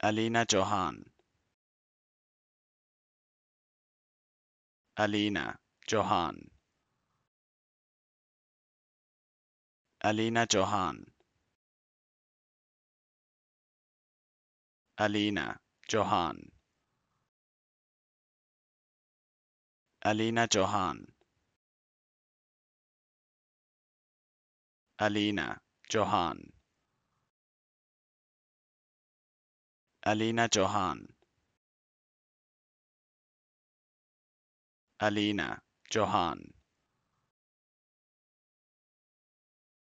Alina Johan Alina Johan Alina Johan Alina Johan Alina Johan Alina Johan Alina Johan Alina Johan